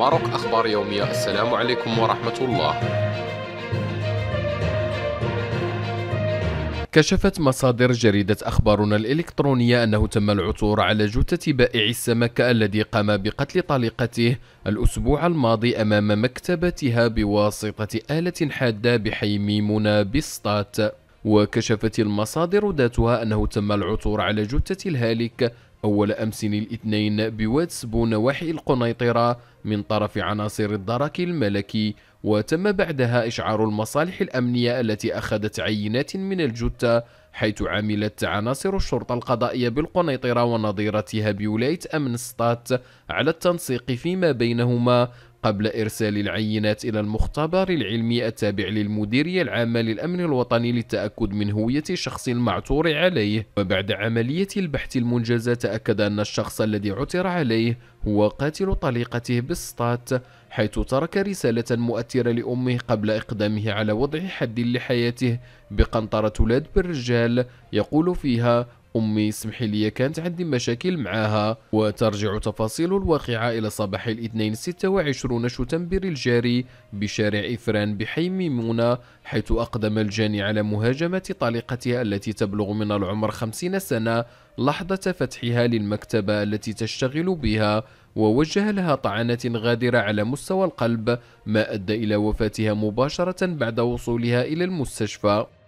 ماروك أخبار يومية السلام عليكم ورحمة الله كشفت مصادر جريدة أخبارنا الإلكترونية أنه تم العثور على جثة بائع السمك الذي قام بقتل طليقته الأسبوع الماضي أمام مكتبتها بواسطة آلة حادة بحي ميمونة بسطات وكشفت المصادر ذاتها أنه تم العثور على جثة الهالك أول أمس الاثنين بواتسب نواحي القنيطرة من طرف عناصر الدرك الملكي وتم بعدها إشعار المصالح الأمنية التي أخذت عينات من الجثة حيث عملت عناصر الشرطة القضائية بالقنيطرة ونظيرتها بولاية أمن على التنسيق فيما بينهما قبل إرسال العينات إلى المختبر العلمي التابع للمديرية العامة للأمن الوطني للتأكد من هوية الشخص المعثور عليه وبعد عملية البحث المنجزة تأكد أن الشخص الذي عثر عليه هو قاتل طليقته بالسطات حيث ترك رسالة مؤثرة لأمه قبل إقدامه على وضع حد لحياته بقنطرة ولاد بالرجال يقول فيها أمي سمحي لي كانت عندي مشاكل معها وترجع تفاصيل الواقعة إلى صباح الاثنين 26 شتنبر الجاري بشارع إفران بحي ميمونة حيث أقدم الجاني على مهاجمة طليقتها التي تبلغ من العمر 50 سنة لحظة فتحها للمكتبة التي تشتغل بها ووجه لها طعنات غادرة على مستوى القلب ما أدى إلى وفاتها مباشرة بعد وصولها إلى المستشفى